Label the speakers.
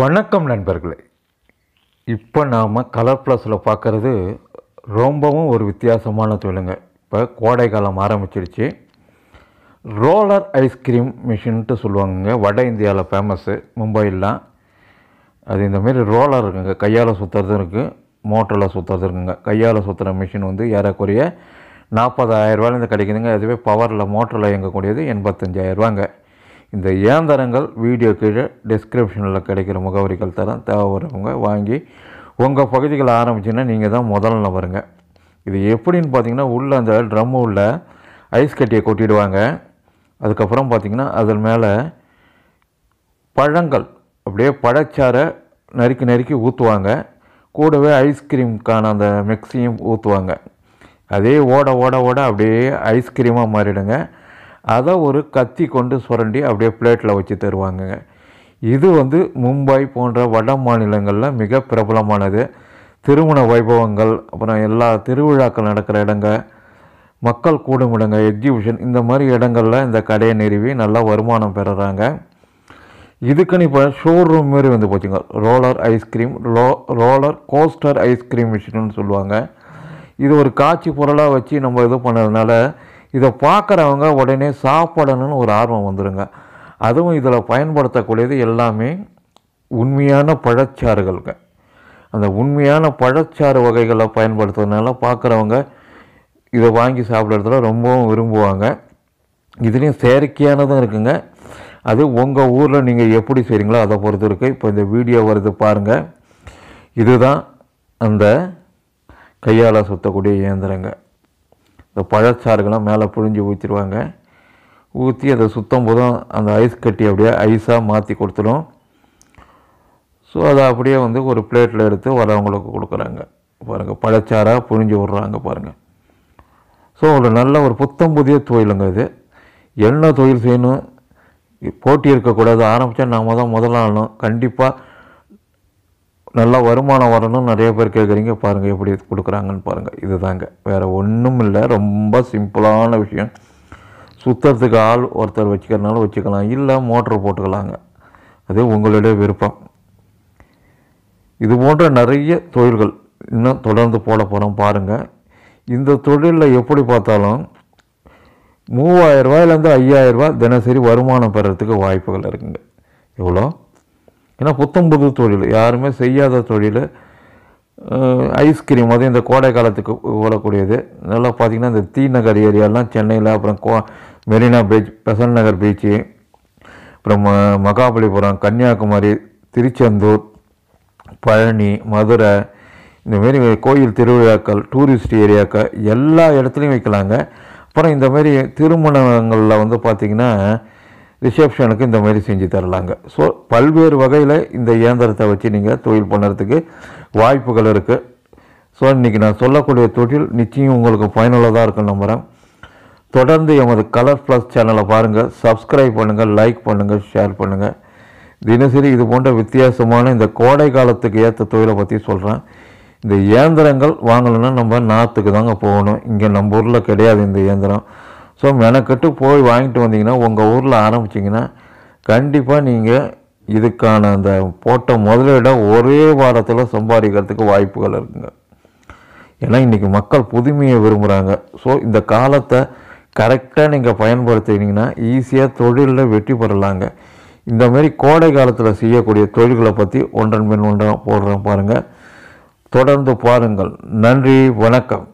Speaker 1: வணக்கம் நண்பர்களே இப்போ நாம் கலர் ப்ளஸில் பார்க்குறது ரொம்பவும் ஒரு வித்தியாசமான தொழிலுங்க இப்போ கோடை காலம் ஆரம்பிச்சிடுச்சு ரோலர் ஐஸ்கிரீம் மிஷின்ட்டு சொல்லுவாங்கங்க வட இந்தியாவில் ஃபேமஸ்ஸு மும்பையிலாம் அது இந்தமாரி ரோலர் இருக்குங்க கையால் சுற்றுறது இருக்குது மோட்டரில் சுற்றுறது இருக்குங்க கையால் சுற்றுற மிஷின் வந்து ஏறக்குறைய நாற்பதாயிரரூவாலேருந்து கிடைக்குதுங்க அதுவே பவரில் மோட்டரில் இயங்கக்கூடியது எண்பத்தஞ்சாயிரரூவாங்க இந்த இயந்திரங்கள் வீடியோ கீழே டிஸ்கிரிப்ஷனில் கிடைக்கிற முகவரிகள் தரம் தேவைப்படுறவங்க வாங்கி உங்கள் பகுதிகள் ஆரம்பிச்சுன்னா நீங்கள் தான் முதல் வருங்க இது எப்படின்னு பார்த்தீங்கன்னா உள்ளே அந்த ட்ரம் உள்ள ஐஸ் கட்டியை கொட்டிடுவாங்க அதுக்கப்புறம் பார்த்திங்கன்னா அதன் மேலே பழங்கள் அப்படியே பழச்சாரை நறுக்கி நறுக்கி ஊற்றுவாங்க கூடவே ஐஸ்கிரீம்க்கான அந்த மிக்ஸியும் ஊற்றுவாங்க அதே ஓட ஓட ஓட அப்படியே ஐஸ்கிரீமாக மாறிடுங்க அதை ஒரு கத்தி கொண்டு சுரண்டி அப்படியே பிளேட்டில் வச்சு தருவாங்கங்க இது வந்து மும்பை போன்ற வட மாநிலங்களில் மிக பிரபலமானது திருமண வைபவங்கள் அப்புறம் எல்லா திருவிழாக்கள் நடக்கிற இடங்க மக்கள் கூடும் இடங்க எக்ஸிபிஷன் இந்த மாதிரி இடங்களில் இந்த கடையை நிறுவி நல்லா வருமானம் பெறுறாங்க இதுக்குன்னு இப்போ ஷோரூம் மாரி வந்து போச்சுங்க ரோலர் ஐஸ்கிரீம் ரோ ரோலர் கோஸ்டர் ஐஸ்கிரீம் மிஷின்னு சொல்லுவாங்க இது ஒரு காட்சி பொருளாக வச்சு நம்ம இது பண்ணுறதுனால இதை பார்க்குறவங்க உடனே சாப்பிடணும்னு ஒரு ஆர்வம் வந்துடுங்க அதுவும் இதில் பயன்படுத்தக்கூடியது எல்லாமே உண்மையான பழச்சாறுகள்ங்க அந்த உண்மையான பழச்சாறு வகைகளை பயன்படுத்துறதுனால பார்க்குறவங்க இதை வாங்கி சாப்பிட்றதுல ரொம்பவும் விரும்புவாங்க இதுலேயும் செயற்கையானதும் இருக்குங்க அது உங்கள் ஊரில் நீங்கள் எப்படி செய்கிறீங்களோ அதை பொறுத்து இருக்குது இப்போ இந்த வீடியோ வருது பாருங்கள் இதுதான் அந்த கையால் சுற்றக்கூடிய இயந்திரங்கள் இந்த பழச்சாறுகள்லாம் மேலே புழிஞ்சு ஊற்றிடுவாங்க ஊற்றி அதை சுத்தம் போதும் அந்த ஐஸ் கட்டி அப்படியே ஐஸாக மாற்றி கொடுத்துடும் ஸோ அதை அப்படியே வந்து ஒரு பிளேட்டில் எடுத்து வரவங்களுக்கு கொடுக்குறாங்க பாருங்கள் பழச்சாராக புழிஞ்சு விட்றாங்க பாருங்கள் ஸோ ஒரு நல்ல ஒரு புத்தம் புதிய தொழிலுங்க இது என்ன தொழில் செய்யணும் போட்டி இருக்கக்கூடாது ஆரம்பித்தா நாம் தான் முதலாளும் கண்டிப்பாக நல்லா வருமானம் வரணும்னு நிறைய பேர் கேட்குறீங்க பாருங்கள் எப்படி கொடுக்குறாங்கன்னு பாருங்கள் இது தாங்க வேறு ஒன்றும் இல்லை ரொம்ப சிம்பிளான விஷயம் சுற்றுறதுக்கு ஆள் ஒருத்தர் வச்சுக்கிறனாலும் வச்சுக்கலாம் இல்லை மோட்ரு போட்டுக்கலாங்க அது உங்களுடைய விருப்பம் இது போன்ற நிறைய தொழில்கள் இன்னும் தொடர்ந்து போட போகிறோம் பாருங்கள் இந்த தொழிலில் எப்படி பார்த்தாலும் மூவாயிரரூவாயிலேருந்து ஐயாயிரரூபா தினசரி வருமானம் பெறத்துக்கு வாய்ப்புகள் இருக்குங்க எவ்வளோ ஏன்னா புது தொழில் யாருமே செய்யாத தொழில் ஐஸ்கிரீம் அதுவும் இந்த கோடை காலத்துக்கு ஓடக்கூடியது நல்லா பார்த்திங்கன்னா இந்த தீ நகர் ஏரியாலாம் சென்னையில் அப்புறம் கோ மெரினா பீச் பெசன் நகர் பீச்சு அப்புறம் மகாபலிபுரம் கன்னியாகுமரி திருச்செந்தூர் பழனி மதுரை இந்தமாரி கோயில் திருவிழாக்கள் டூரிஸ்ட் ஏரியாக்கள் எல்லா இடத்துலையும் வைக்கலாங்க அப்புறம் இந்தமாரி திருமணங்களில் வந்து பார்த்திங்கன்னா ரிசப்ஷனுக்கு இந்த மாதிரி செஞ்சு தரலாங்க ஸோ பல்வேறு வகையில் இந்த இயந்திரத்தை வச்சு நீங்கள் தொழில் பண்ணுறதுக்கு வாய்ப்புகள் இருக்குது ஸோ இன்றைக்கி நான் சொல்லக்கூடிய தொழில் நிச்சயம் உங்களுக்கு பயனுள்ளதாக இருக்குன்னு நம்புகிறேன் தொடர்ந்து எமது கலர் ப்ளஸ் சேனலை பாருங்கள் சப்ஸ்கிரைப் பண்ணுங்கள் லைக் பண்ணுங்கள் ஷேர் பண்ணுங்கள் தினசரி இது போன்ற வித்தியாசமான இந்த கோடை காலத்துக்கு ஏற்ற தொழிலை பற்றி சொல்கிறேன் இந்த இயந்திரங்கள் வாங்கணுன்னா நம்ம நாற்றுக்கு தாங்க போகணும் இங்கே நம்ம ஊரில் கிடையாது இந்த இயந்திரம் ஸோ மெனக்கட்டு போய் வாங்கிட்டு வந்தீங்கன்னா உங்கள் ஊரில் ஆரம்பிச்சிங்கன்னா கண்டிப்பாக நீங்கள் இதுக்கான அந்த போட்ட முதலீட ஒரே வாரத்தில் சம்பாதிக்கிறதுக்கு வாய்ப்புகள் இருக்குங்க ஏன்னா இன்றைக்கி மக்கள் புதுமையை விரும்புகிறாங்க ஸோ இந்த காலத்தை கரெக்டாக நீங்கள் பயன்படுத்தினீங்கன்னா ஈஸியாக தொழிலில் வெற்றி பெறலாங்க இந்தமாரி கோடை காலத்தில் செய்யக்கூடிய தொழில்களை பற்றி ஒன்றன் பின் ஒன்றாக போடுறேன் பாருங்கள் தொடர்ந்து பாருங்கள் நன்றி வணக்கம்